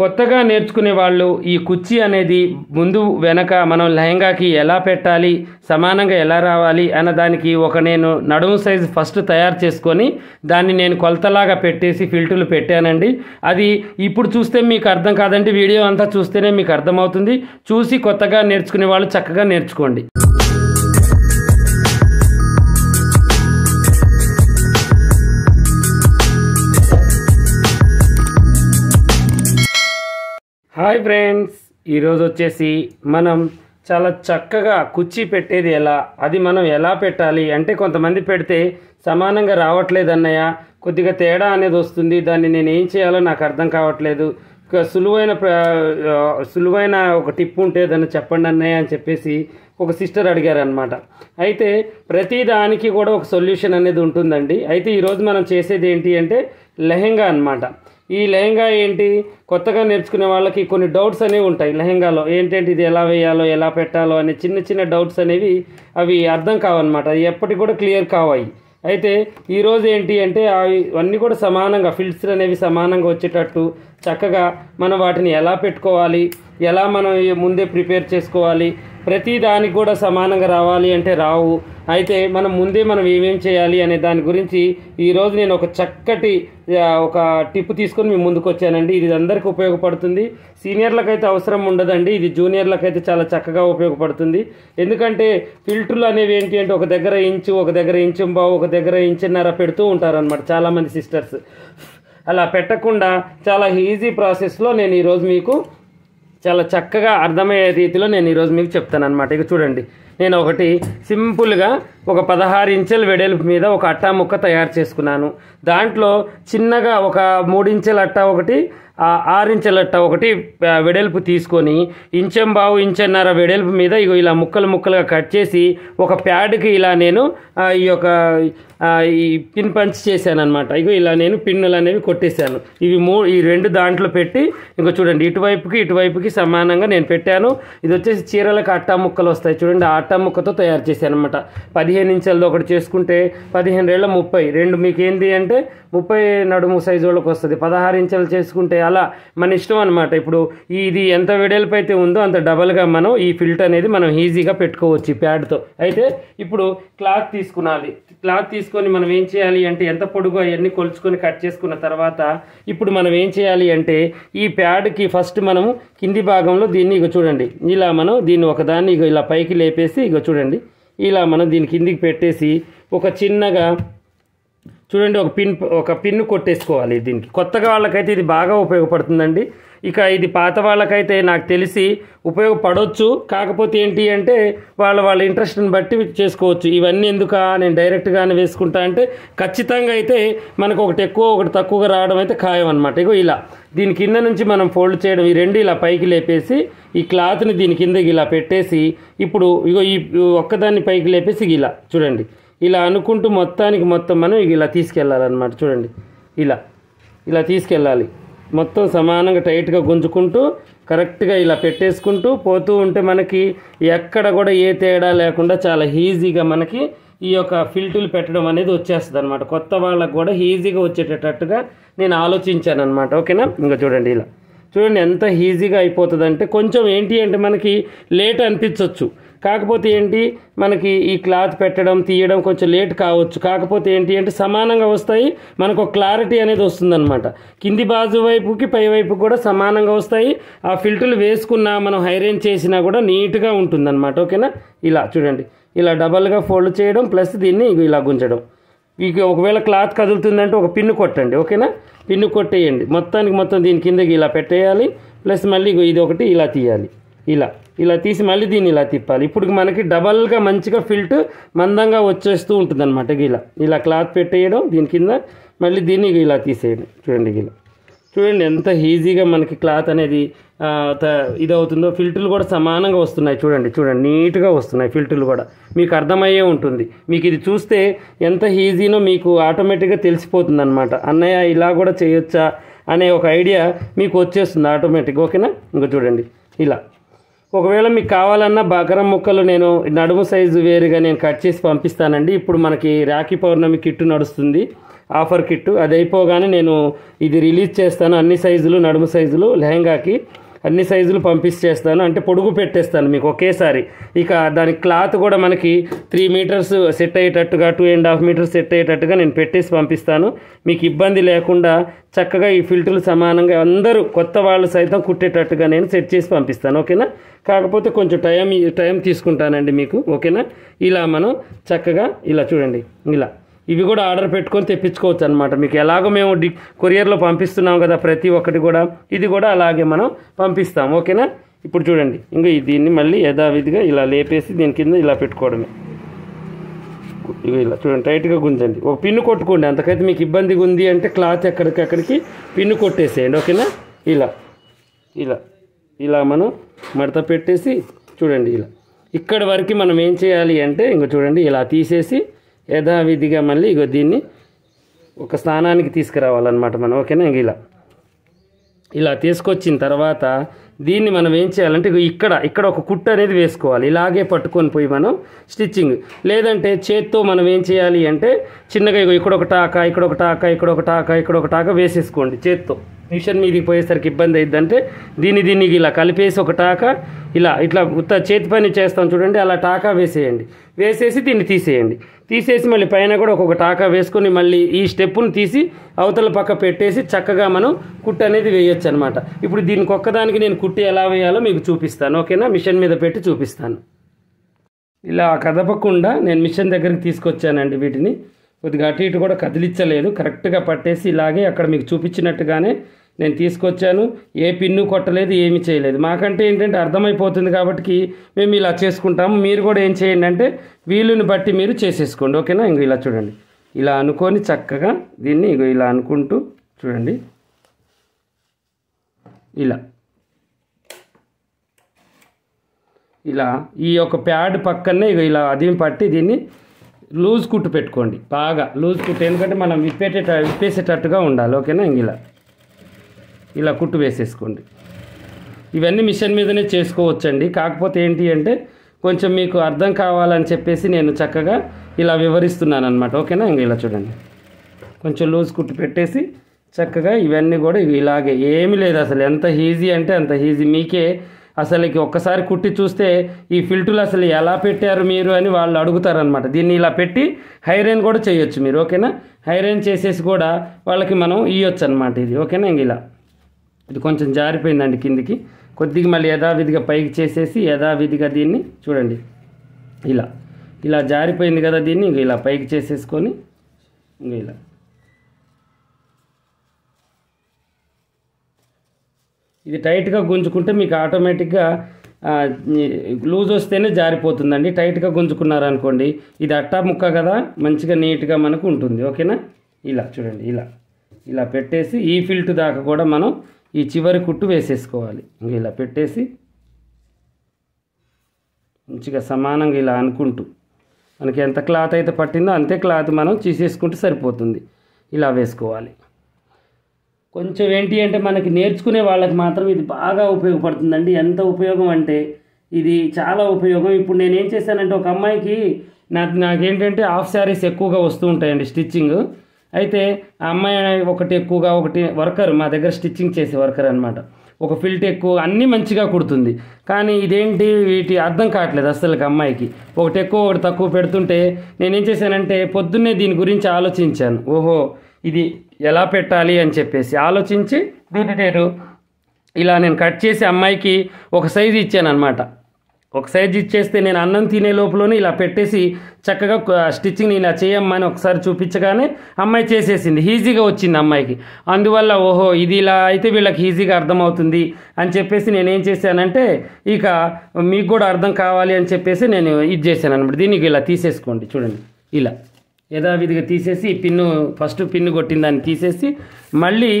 కొత్తగా నేర్చుకునే వాళ్ళు ఈ కుర్చీ అనేది ముందు వెనక మనం లెహంగాకి ఎలా పెట్టాలి సమానంగా ఎలా రావాలి అన్న దానికి ఒక నేను నడుము సైజు ఫస్ట్ తయారు చేసుకొని దాన్ని నేను కొలతలాగా పెట్టేసి ఫిల్టర్లు పెట్టానండి అది ఇప్పుడు చూస్తే మీకు అర్థం కాదండి వీడియో అంతా చూస్తేనే మీకు అర్థమవుతుంది చూసి కొత్తగా నేర్చుకునే వాళ్ళు చక్కగా నేర్చుకోండి హాయ్ ఫ్రెండ్స్ ఈరోజు వచ్చేసి మనం చాలా చక్కగా కుర్చీ పెట్టేది ఎలా అది మనం ఎలా పెట్టాలి అంటే కొంతమంది పెడితే సమానంగా రావట్లేదు అన్నయ్య కొద్దిగా తేడా అనేది వస్తుంది దాన్ని నేను ఏం చేయాలో నాకు అర్థం కావట్లేదు సులువైన సులువైన ఒక టిప్ ఉంటే దాన్ని చెప్పండి అన్నయ్య అని చెప్పేసి ఒక సిస్టర్ అడిగారు అనమాట అయితే ప్రతి దానికి కూడా ఒక సొల్యూషన్ అనేది ఉంటుందండి అయితే ఈరోజు మనం చేసేది ఏంటి అంటే లెహెంగా అనమాట ఈ లెహంగా ఏంటి కొత్తగా నేర్చుకునే వాళ్ళకి కొన్ని డౌట్స్ అనేవి ఉంటాయి లెహంగాలో ఏంటంటే ఇది ఎలా వేయాలో ఎలా పెట్టాలో అనే చిన్న చిన్న డౌట్స్ అనేవి అవి అర్థం కావన్నమాట అవి ఎప్పటికి కూడా క్లియర్ కావాయి అయితే ఈరోజు ఏంటి అంటే అవి అన్నీ కూడా సమానంగా ఫిల్ట్స్ అనేవి సమానంగా వచ్చేటట్టు చక్కగా మనం వాటిని ఎలా పెట్టుకోవాలి ఎలా మనం ముందే ప్రిపేర్ చేసుకోవాలి ప్రతి దానికి కూడా సమానంగా రావాలి అంటే రావు అయితే మనం ముందే మనం ఏమేం చేయాలి అనే దాని గురించి ఈరోజు నేను ఒక చక్కటి ఒక టిప్ తీసుకొని మీ ముందుకు వచ్చానండి ఇది అందరికీ ఉపయోగపడుతుంది సీనియర్లకైతే అవసరం ఉండదండి ఇది జూనియర్లకైతే చాలా చక్కగా ఉపయోగపడుతుంది ఎందుకంటే ఫిల్టర్లు అనేవి ఏంటి అంటే ఒక దగ్గర ఇంచు ఒక దగ్గర ఇంచుంబావు ఒక దగ్గర ఇంచున్నర పెడుతూ ఉంటారనమాట చాలామంది సిస్టర్స్ అలా పెట్టకుండా చాలా ఈజీ ప్రాసెస్లో నేను ఈరోజు మీకు చాలా చక్కగా అర్థమయ్యే రీతిలో నేను ఈరోజు మీకు చెప్తాను అనమాట ఇక చూడండి నేను ఒకటి సింపుల్గా ఒక పదహారు ఇంచెల వెడల్పు మీద ఒక అట్టా ముక్క తయారు చేసుకున్నాను దాంట్లో చిన్నగా ఒక మూడించెల అట్టా ఒకటి ఆరించెలట్ట ఒకటి వెడల్పు తీసుకొని ఇంచెం బావు ఇంచెన్నర వెడల్పు మీద ఇగో ఇలా ముక్కలు ముక్కలుగా కట్ చేసి ఒక ప్యాడ్కి ఇలా నేను ఈ యొక్క ఈ పిన్ పంచ్ చేశాను అనమాట ఇగో ఇలా నేను పిన్నులు అనేవి కొట్టేశాను ఇవి మూ ఈ రెండు దాంట్లో పెట్టి ఇంకా చూడండి ఇటువైపుకి ఇటువైపుకి సమానంగా నేను పెట్టాను ఇది వచ్చేసి చీరలకు అట్టా ముక్కలు వస్తాయి చూడండి ఆ అట్టా ముక్కతో తయారు చేశాను అనమాట పదిహేను ఇంచెలది ఒకటి చేసుకుంటే పదిహేను ఏళ్ళ ముప్పై రెండు మీకు ఏంటి అంటే ముప్పై నడుము సైజు వాళ్ళకి వస్తుంది పదహారు ఇంచెలు చేసుకుంటే చాలా మన ఇష్టం అనమాట ఇప్పుడు ఇది ఎంత వెడల్పు అయితే ఉందో అంత డబల్గా మనం ఈ ఫిల్టర్ అనేది మనం ఈజీగా పెట్టుకోవచ్చు ప్యాడ్తో అయితే ఇప్పుడు క్లాత్ తీసుకునాలి క్లాత్ తీసుకొని మనం ఏం చేయాలి అంటే ఎంత పొడుగు అవన్నీ కొలుచుకొని కట్ చేసుకున్న తర్వాత ఇప్పుడు మనం ఏం చేయాలి అంటే ఈ ప్యాడ్కి ఫస్ట్ మనము కింది భాగంలో దీన్ని ఇక చూడండి ఇలా మనం దీన్ని ఒకదాన్ని ఇక ఇలా పైకి లేపేసి ఇక చూడండి ఇలా మనం దీని కిందికి పెట్టేసి ఒక చిన్నగా చూడండి ఒక పిన్ ఒక పిన్ కొట్టేసుకోవాలి దీనికి కొత్తగా వాళ్ళకైతే ఇది బాగా ఉపయోగపడుతుందండి ఇక ఇది పాత వాళ్ళకైతే నాకు తెలిసి ఉపయోగపడవచ్చు కాకపోతే ఏంటి అంటే వాళ్ళ వాళ్ళ ఇంట్రెస్ట్ని బట్టి చేసుకోవచ్చు ఇవన్నీ ఎందుక నేను డైరెక్ట్గానే వేసుకుంటా అంటే ఖచ్చితంగా అయితే మనకు ఒకటి ఎక్కువ ఒకటి తక్కువగా రావడం అయితే ఖాయం అనమాట ఇగో ఇలా దీని కింద నుంచి మనం ఫోల్డ్ చేయడం ఈ రెండు ఇలా పైకి లేపేసి ఈ క్లాత్ని దీని కిందకి ఇలా పెట్టేసి ఇప్పుడు ఇగో ఈ ఒక్కదాన్ని పైకి లేపేసి ఇలా చూడండి ఇలా అనుకుంటూ మొత్తానికి మొత్తం మనం ఇలా తీసుకెళ్ళాలన్నమాట చూడండి ఇలా ఇలా తీసుకెళ్ళాలి మొత్తం సమానంగా టైట్గా గుంజుకుంటూ కరెక్ట్గా ఇలా పెట్టేసుకుంటూ పోతూ ఉంటే మనకి ఎక్కడ కూడా ఏ తేడా లేకుండా చాలా ఈజీగా మనకి ఈ యొక్క ఫిల్టులు పెట్టడం అనేది వచ్చేస్తుంది అనమాట కొత్త వాళ్ళకు కూడా ఈజీగా వచ్చేటట్టుగా నేను ఆలోచించాను అనమాట ఓకేనా ఇంకా చూడండి ఇలా చూడండి ఎంత ఈజీగా అయిపోతుంది అంటే కొంచెం ఏంటి అంటే మనకి లేట్ అనిపించవచ్చు కాకపోతే ఏంటి మనకి ఈ క్లాత్ పెట్టడం తీయడం కొంచెం లేట్ కావచ్చు కాకపోతే ఏంటి అంటే సమానంగా వస్తాయి మనకు క్లారిటీ అనేది వస్తుందన్నమాట కింది బాజు వైపుకి పై వైపు కూడా సమానంగా వస్తాయి ఆ ఫిల్టర్లు వేసుకున్నా మనం హైరేంజ్ చేసినా కూడా నీట్గా ఉంటుందన్నమాట ఓకేనా ఇలా చూడండి ఇలా డబల్గా ఫోల్డ్ చేయడం ప్లస్ దీన్ని ఇలా గుంజడం ఇక ఒకవేళ క్లాత్ కదులుతుందంటే ఒక పిన్ను కొట్టండి ఓకేనా పిన్ను కొట్టేయండి మొత్తానికి మొత్తం దీని కిందకి ఇలా పెట్టేయాలి ప్లస్ మళ్ళీ ఇది ఒకటి ఇలా తీయాలి ఇలా ఇలా తీసి మళ్ళీ దీన్ని ఇలా తిప్పాలి ఇప్పుడు మనకి డబల్గా మంచిగా ఫిల్ట్ మందంగా వచ్చేస్తూ ఉంటుంది అనమాట ఇలా ఇలా క్లాత్ పెట్టేయడం దీని కింద మళ్ళీ దీన్ని ఇలా తీసేయడం చూడండి ఇలా చూడండి ఎంత ఈజీగా మనకి క్లాత్ అనేది ఇది అవుతుందో ఫిల్టర్లు కూడా సమానంగా వస్తున్నాయి చూడండి చూడండి నీట్గా వస్తున్నాయి ఫిల్టర్లు కూడా మీకు అర్థమయ్యే ఉంటుంది మీకు ఇది చూస్తే ఎంత ఈజీనో మీకు ఆటోమేటిక్గా తెలిసిపోతుంది అనమాట అన్నయ్య ఇలా కూడా చేయొచ్చా అనే ఒక ఐడియా మీకు వచ్చేస్తుంది ఆటోమేటిక్గా ఓకేనా ఇంకా చూడండి ఇలా ఒకవేళ మీకు కావాలన్నా బకరం ముక్కలు నేను నడుము సైజు వేరుగా నేను కట్ చేసి పంపిస్తానండి ఇప్పుడు మనకి రాఖీ పౌర్ణమి కిట్టు నడుస్తుంది ఆఫర్ కిట్టు అది అయిపోగానే నేను ఇది రిలీజ్ చేస్తాను అన్ని సైజులు నడుము సైజులు లెహంగాకి అన్ని సైజులు పంపించేస్తాను అంటే పొడుగు పెట్టేస్తాను మీకు ఒకేసారి ఇక దాని క్లాత్ కూడా మనకి త్రీ మీటర్స్ సెట్ అయ్యేటట్టుగా two and half metres set అయ్యేటట్టుగా నేను పెట్టేసి పంపిస్తాను మీకు ఇబ్బంది లేకుండా చక్కగా ఈ ఫిల్టర్లు సమానంగా అందరూ కొత్త వాళ్ళు సైతం కుట్టేటట్టుగా నేను సెట్ చేసి పంపిస్తాను ఓకేనా కాకపోతే కొంచెం టైం టైం తీసుకుంటానండి మీకు ఓకేనా ఇలా మనం చక్కగా ఇలా చూడండి ఇలా ఇవి కూడా ఆర్డర్ పెట్టుకొని తెప్పించుకోవచ్చు అనమాట మీకు ఎలాగో మేము డి కొరియర్లో పంపిస్తున్నాం కదా ప్రతి ఒక్కటి కూడా ఇది కూడా అలాగే మనం పంపిస్తాం ఓకేనా ఇప్పుడు చూడండి ఇంకా దీన్ని మళ్ళీ యథావిధిగా ఇలా లేపేసి దీని కింద ఇలా పెట్టుకోవడమే ఇవి ఇలా చూడండి టైట్గా గుంజండి ఒక పిన్ను కొట్టుకోండి అంతకైతే మీకు ఇబ్బందిగా ఉంది అంటే క్లాత్ ఎక్కడికక్కడికి పిన్ను కొట్టేసేయండి ఓకేనా ఇలా ఇలా ఇలా మనం మడత పెట్టేసి చూడండి ఇలా ఇక్కడ వరకు మనం ఏం చేయాలి అంటే ఇంక చూడండి ఇలా తీసేసి యథావిధిగా మళ్ళీ ఇగో దీన్ని ఒక స్థానానికి తీసుకురావాలన్నమాట మనం ఓకేనా ఇంక ఇలా ఇలా తీసుకొచ్చిన తర్వాత దీన్ని మనం ఏం చేయాలంటే ఇక్కడ ఇక్కడ ఒక కుట్టు అనేది వేసుకోవాలి ఇలాగే పట్టుకొని పోయి మనం స్టిచ్చింగ్ లేదంటే చేత్తో మనం ఏం చేయాలి అంటే చిన్నగా ఇక్కడ ఒక టాకా ఇక్కడ ఒక టాకా ఇక్కడ ఒక టాకా ఇక్కడ ఒక టాకా వేసేసుకోండి చేత్తో మిషన్ మీదకి పోయేసరికి ఇబ్బంది అయిద్దంటే దీన్ని దీనికి ఇలా కలిపేసి ఒక టాకా ఇలా ఇట్లా ఉత్త చేతి పని చేస్తాం చూడండి అలా టాకా వేసేయండి వేసేసి దీన్ని తీసేయండి తీసేసి మళ్ళీ పైన కూడా ఒక్కొక్క టాకా వేసుకొని మళ్ళీ ఈ స్టెప్పును తీసి అవతల పక్క పెట్టేసి చక్కగా మనం కుట్టు అనేది వేయొచ్చు అనమాట ఇప్పుడు దీనికి ఒక్కదానికి నేను కుట్టి ఎలా వేయాలో మీకు చూపిస్తాను ఓకేనా మిషన్ మీద పెట్టి చూపిస్తాను ఇలా కదపకుండా నేను మిషన్ దగ్గరికి తీసుకొచ్చానండి వీటిని కొద్దిగా అటు ఇటు కూడా కదిలించలేదు కరెక్ట్గా పట్టేసి ఇలాగే అక్కడ మీకు చూపించినట్టుగానే నేను తీసుకొచ్చాను ఏ పిన్ను కొట్టలేదు ఏమి చేయలేదు మాకంటే ఏంటంటే అర్థమైపోతుంది కాబట్టి మేము ఇలా చేసుకుంటాము మీరు కూడా ఏం చేయండి అంటే వీలుని బట్టి మీరు చేసేసుకోండి ఓకేనా ఇంక ఇలా చూడండి ఇలా అనుకొని చక్కగా దీన్ని ఇగో ఇలా అనుకుంటూ చూడండి ఇలా ఇలా ఈ యొక్క ప్యాడ్ పక్కనే ఇగో ఇలా అది పట్టి దీన్ని లూజ్ కుట్టు పెట్టుకోండి బాగా లూజ్ కుట్టు ఎందుకంటే మనం విప్పేటే విప్పేసేటట్టుగా ఉండాలి ఓకేనా ఇంక ఇలా ఇలా కుట్టు వేసేసుకోండి ఇవన్నీ మిషన్ మీదనే చేసుకోవచ్చండి కాకపోతే ఏంటి అంటే కొంచెం మీకు అర్థం కావాలని చెప్పేసి నేను చక్కగా ఇలా వివరిస్తున్నాను అనమాట ఓకేనా ఇంకా ఇలా చూడండి కొంచెం లూజ్ కుట్టు పెట్టేసి చక్కగా ఇవన్నీ కూడా ఇలాగే ఏమి లేదు అసలు ఎంత ఈజీ అంటే అంత ఈజీ మీకే అసలుకి ఒక్కసారి కుట్టి చూస్తే ఈ ఫిల్టులు అసలు ఎలా పెట్టారు మీరు అని వాళ్ళు అడుగుతారనమాట దీన్ని ఇలా పెట్టి హైరైన్ కూడా చేయొచ్చు మీరు ఓకేనా హైరైన్ చేసేసి కూడా వాళ్ళకి మనం ఇవ్వచ్చు అనమాట ఇది ఓకేనా ఇంక ఇలా ఇది కొంచెం జారిపోయిందండి కిందికి కొద్దిగా మళ్ళీ యథావిధిగా పైకి చేసేసి యథావిధిగా దీన్ని చూడండి ఇలా ఇలా జారిపోయింది కదా దీన్ని ఇలా పైకి చేసేసుకొని ఇలా ఇది టైట్గా గుంజుకుంటే మీకు ఆటోమేటిక్గా లూజ్ వస్తేనే జారిపోతుందండి టైట్గా గుంజుకున్నారనుకోండి ఇది అట్టా ముక్క కదా మంచిగా నీట్గా మనకు ఉంటుంది ఓకేనా ఇలా చూడండి ఇలా ఇలా పెట్టేసి ఈ ఫిల్ట్ దాకా కూడా మనం ఈ చివరి కుట్టు వేసేసుకోవాలి ఇంక ఇలా పెట్టేసి మంచిగా సమానంగా ఇలా అనుకుంటూ మనకి ఎంత క్లాత్ అయితే పట్టిందో అంతే క్లాత్ మనం తీసేసుకుంటే సరిపోతుంది ఇలా వేసుకోవాలి కొంచెం ఏంటి అంటే మనకి నేర్చుకునే వాళ్ళకి మాత్రం ఇది బాగా ఉపయోగపడుతుందండి ఎంత ఉపయోగం అంటే ఇది చాలా ఉపయోగం ఇప్పుడు నేను ఏం చేశానంటే ఒక అమ్మాయికి నాకు నాకేంటంటే హాఫ్ శారీస్ ఎక్కువగా వస్తూ ఉంటాయండి స్టిచ్చింగ్ అయితే ఆ అమ్మాయి ఒకటి ఎక్కువగా ఒకటి వర్కర్ మా దగ్గర స్టిచ్చింగ్ చేసే వర్కర్ అనమాట ఒక ఫిల్ట్ ఎక్కువ అన్నీ మంచిగా కుడుతుంది కానీ ఇదేంటి వీటి అర్థం కావట్లేదు అసలుకి అమ్మాయికి ఒకటి ఎక్కువ ఒకటి తక్కువ పెడుతుంటే నేను ఏం చేశానంటే పొద్దున్నే దీని గురించి ఆలోచించాను ఓహో ఇది ఎలా పెట్టాలి అని చెప్పేసి ఆలోచించి దీని నేను ఇలా నేను కట్ చేసి అమ్మాయికి ఒక సైజు ఇచ్చాను అనమాట ఒక సైజ్ ఇచ్చేస్తే నేను అన్నం తినే లోపలనే ఇలా పెట్టేసి చక్కగా స్టిచ్చింగ్ నేను చేయమ్మా అని ఒకసారి చూపించగానే అమ్మాయి చేసేసింది ఈజీగా వచ్చింది అమ్మాయికి అందువల్ల ఓహో ఇది ఇలా అయితే వీళ్ళకి ఈజీగా అర్థమవుతుంది అని చెప్పేసి నేనేం చేశానంటే ఇక మీకు కూడా అర్థం కావాలి అని చెప్పేసి నేను ఇది చేశాను అనమాట దీనికి ఇలా తీసేసుకోండి చూడండి ఇలా యథావిధిగా తీసేసి పిన్ను ఫస్ట్ పిన్ను కొట్టిన దాన్ని తీసేసి మళ్ళీ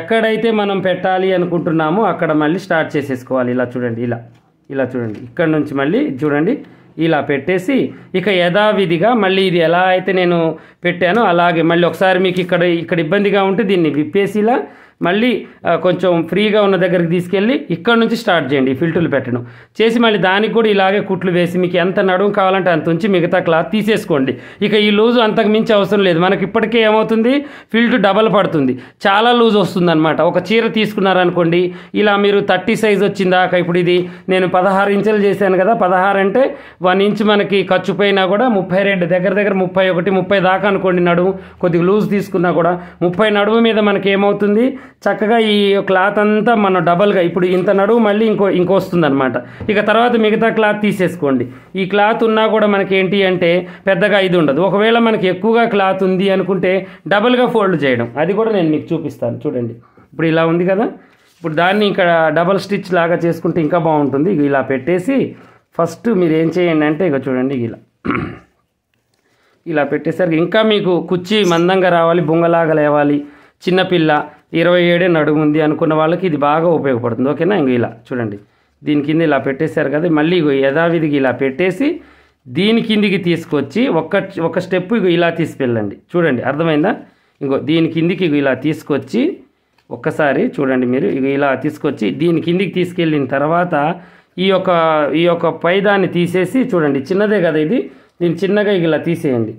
ఎక్కడైతే మనం పెట్టాలి అనుకుంటున్నామో అక్కడ మళ్ళీ స్టార్ట్ చేసేసుకోవాలి ఇలా చూడండి ఇలా ఇలా చూడండి ఇక్కడ నుంచి మళ్ళీ చూడండి ఇలా పెట్టేసి ఇక యథావిధిగా మళ్ళీ ఇది ఎలా అయితే నేను పెట్టానో అలాగే మళ్ళీ ఒకసారి మీకు ఇక్కడ ఇక్కడ ఇబ్బందిగా ఉంటే దీన్ని విప్పేసి ఇలా మళ్ళీ కొంచెం ఫ్రీగా ఉన్న దగ్గరికి తీసుకెళ్ళి ఇక్కడ నుంచి స్టార్ట్ చేయండి ఈ ఫిల్టర్లు పెట్టడం చేసి మళ్ళీ దానికి కూడా ఇలాగే కుట్లు వేసి మీకు ఎంత నడుము కావాలంటే అంత ఉంచి మిగతా క్లాత్ తీసేసుకోండి ఇక ఈ లూజు అంతకు మించి అవసరం లేదు మనకి ఇప్పటికే ఏమవుతుంది ఫిల్టర్ డబల్ పడుతుంది చాలా లూజ్ వస్తుంది అనమాట ఒక చీర తీసుకున్నారనుకోండి ఇలా మీరు థర్టీ సైజ్ వచ్చిందాక ఇప్పుడు ఇది నేను పదహారు ఇంచులు చేశాను కదా పదహారు అంటే వన్ ఇంచ్ మనకి ఖర్చు పోయినా కూడా ముప్పై రెండు దగ్గర దగ్గర ముప్పై ఒకటి ముప్పై దాకా అనుకోండి నడుము కొద్దిగా లూజ్ తీసుకున్నా కూడా ముప్పై నడుము మీద మనకి ఏమవుతుంది చక్కగా ఈ క్లాత్ అంతా మనం డబల్గా ఇప్పుడు ఇంత నడువు మళ్ళీ ఇంకో ఇంకో వస్తుందన్నమాట ఇక తర్వాత మిగతా క్లాత్ తీసేసుకోండి ఈ క్లాత్ ఉన్నా కూడా మనకి ఏంటి అంటే పెద్దగా ఇది ఉండదు ఒకవేళ మనకి ఎక్కువగా క్లాత్ ఉంది అనుకుంటే డబల్గా ఫోల్డ్ చేయడం అది కూడా నేను మీకు చూపిస్తాను చూడండి ఇప్పుడు ఇలా ఉంది కదా ఇప్పుడు దాన్ని ఇక్కడ డబల్ స్టిచ్ లాగా చేసుకుంటే ఇంకా బాగుంటుంది ఇలా పెట్టేసి ఫస్ట్ మీరు ఏం చేయండి అంటే ఇక చూడండి ఇలా ఇలా పెట్టేసరికి ఇంకా మీకు కుర్చీ మందంగా రావాలి బొంగలాగా లేవాలి చిన్నపిల్ల ఇరవై ఏడే నడుము ఉంది అనుకున్న వాళ్ళకి ఇది బాగా ఉపయోగపడుతుంది ఓకేనా ఇంక ఇలా చూడండి దీని కింద ఇలా పెట్టేశారు కదా మళ్ళీ యథావిధిగా ఇలా పెట్టేసి దీని కిందికి తీసుకొచ్చి ఒక్క ఒక స్టెప్ ఇలా తీసుకెళ్ళండి చూడండి అర్థమైందా ఇంకో దీని కిందికి ఇలా తీసుకొచ్చి ఒక్కసారి చూడండి మీరు ఇక ఇలా తీసుకొచ్చి దీని కిందికి తీసుకెళ్ళిన తర్వాత ఈ యొక్క ఈ యొక్క పైదాన్ని తీసేసి చూడండి చిన్నదే కదా ఇది దీన్ని చిన్నగా ఇలా తీసేయండి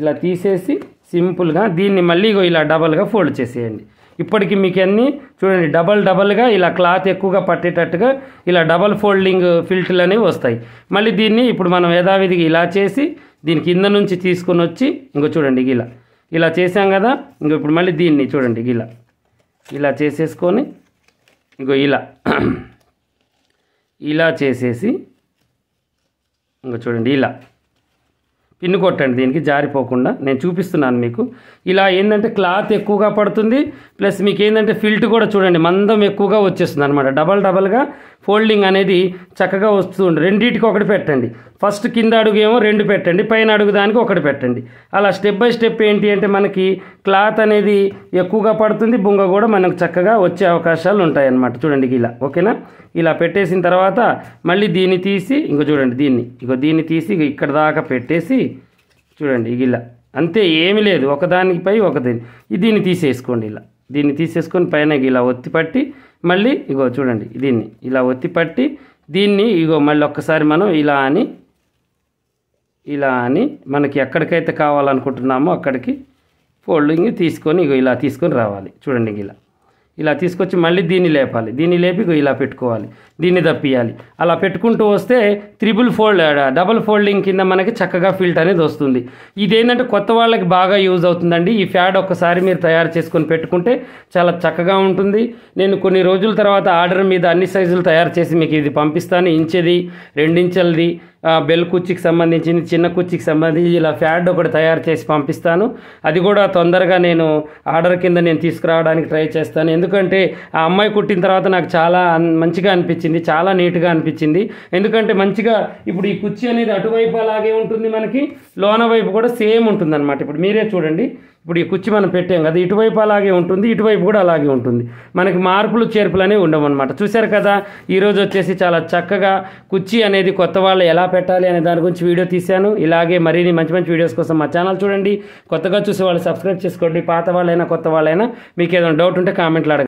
ఇలా తీసేసి సింపుల్గా దీన్ని మళ్ళీ ఇలా డబల్గా ఫోల్డ్ చేసేయండి ఇప్పటికీ మీకు అన్నీ చూడండి డబల్ డబల్గా ఇలా క్లాత్ ఎక్కువగా పట్టేటట్టుగా ఇలా డబల్ ఫోల్డింగ్ ఫిల్టర్లు అనేవి వస్తాయి మళ్ళీ దీన్ని ఇప్పుడు మనం యథావిధిగా ఇలా చేసి దీని కింద నుంచి తీసుకొని వచ్చి ఇంకో చూడండి ఇలా ఇలా చేసాం కదా ఇంకో ఇప్పుడు మళ్ళీ దీన్ని చూడండి ఇలా ఇలా చేసేసుకొని ఇంకో ఇలా ఇలా చేసేసి ఇంకా చూడండి ఇలా పిన్ను కొట్టండి దీనికి జారిపోకుండా నేను చూపిస్తున్నాను మీకు ఇలా ఏంటంటే క్లాత్ ఎక్కువగా పడుతుంది ప్లస్ మీకు ఏంటంటే ఫిల్ట్ కూడా చూడండి మందం ఎక్కువగా వచ్చేస్తుంది అనమాట డబల్ డబల్గా ఫోల్డింగ్ అనేది చక్కగా వస్తుంది రెండింటికి ఒకటి పెట్టండి ఫస్ట్ కింద అడుగు ఏమో రెండు పెట్టండి పైన అడుగు దానికి ఒకటి పెట్టండి అలా స్టెప్ బై స్టెప్ ఏంటి అంటే మనకి క్లాత్ అనేది ఎక్కువగా పడుతుంది బుంగ కూడా మనకు చక్కగా వచ్చే అవకాశాలు ఉంటాయి అన్నమాట చూడండి ఇలా ఓకేనా ఇలా పెట్టేసిన తర్వాత మళ్ళీ దీన్ని తీసి ఇంకో చూడండి దీన్ని ఇంకో దీన్ని తీసి ఇక్కడ దాకా పెట్టేసి చూడండి ఇలా అంతే ఏమి లేదు ఒకదానిపై ఒకదాని దీన్ని తీసేసుకోండి ఇలా దీన్ని తీసేసుకొని పైన ఇలా ఒత్తి పట్టి మళ్ళీ ఇగో చూడండి దీన్ని ఇలా పట్టి దీన్ని ఇగో మళ్ళీ ఒక్కసారి మనం ఇలా అని ఇలా అని మనకి ఎక్కడికైతే కావాలనుకుంటున్నామో అక్కడికి ఫోల్డింగ్ తీసుకొని ఇగో ఇలా తీసుకొని రావాలి చూడండి ఇలా ఇలా తీసుకొచ్చి మళ్ళీ దీన్ని లేపాలి దీన్ని లేపి ఇలా పెట్టుకోవాలి దీన్ని తప్పియాలి అలా పెట్టుకుంటూ వస్తే త్రిబుల్ ఫోల్డ్ డబుల్ ఫోల్డింగ్ కింద మనకి చక్కగా ఫిల్ట్ అనేది వస్తుంది ఇదేంటంటే కొత్త వాళ్ళకి బాగా యూజ్ అవుతుందండి ఈ ఫ్యాడ్ ఒకసారి మీరు తయారు చేసుకొని పెట్టుకుంటే చాలా చక్కగా ఉంటుంది నేను కొన్ని రోజుల తర్వాత ఆర్డర్ మీద అన్ని సైజులు తయారు చేసి మీకు ఇది పంపిస్తాను ఇంచది రెండించలది బెల్ కుర్చీకి సంబంధించింది చిన్న కుర్చీకి సంబంధించి ఇలా ఫ్యాడ్ ఒకటి తయారు చేసి పంపిస్తాను అది కూడా తొందరగా నేను ఆర్డర్ కింద నేను తీసుకురావడానికి ట్రై చేస్తాను ఎందుకంటే ఆ అమ్మాయి కుట్టిన తర్వాత నాకు చాలా మంచిగా అనిపించింది చాలా నీట్గా అనిపించింది ఎందుకంటే మంచిగా ఇప్పుడు ఈ కుర్చీ అనేది అటువైపు అలాగే ఉంటుంది మనకి లోన వైపు కూడా సేమ్ ఉంటుంది ఇప్పుడు మీరే చూడండి ఇప్పుడు ఈ కుర్చీ మనం పెట్టాం కదా ఇటువైపు అలాగే ఉంటుంది ఇటువైపు కూడా అలాగే ఉంటుంది మనకి మార్పులు చేర్పులు అనేవి ఉండవు అనమాట చూశారు కదా ఈరోజు వచ్చేసి చాలా చక్కగా కుర్చీ అనేది కొత్త వాళ్ళు ఎలా పెట్టాలి అనే దాని గురించి వీడియో తీశాను ఇలాగే మరిన్ని మంచి మంచి వీడియోస్ కోసం మా ఛానల్ చూడండి కొత్తగా చూసే వాళ్ళు సబ్స్క్రైబ్ చేసుకోండి పాత వాళ్ళైనా కొత్త వాళ్ళైనా మీకు ఏదైనా డౌట్ ఉంటే కామెంట్లు అడగండి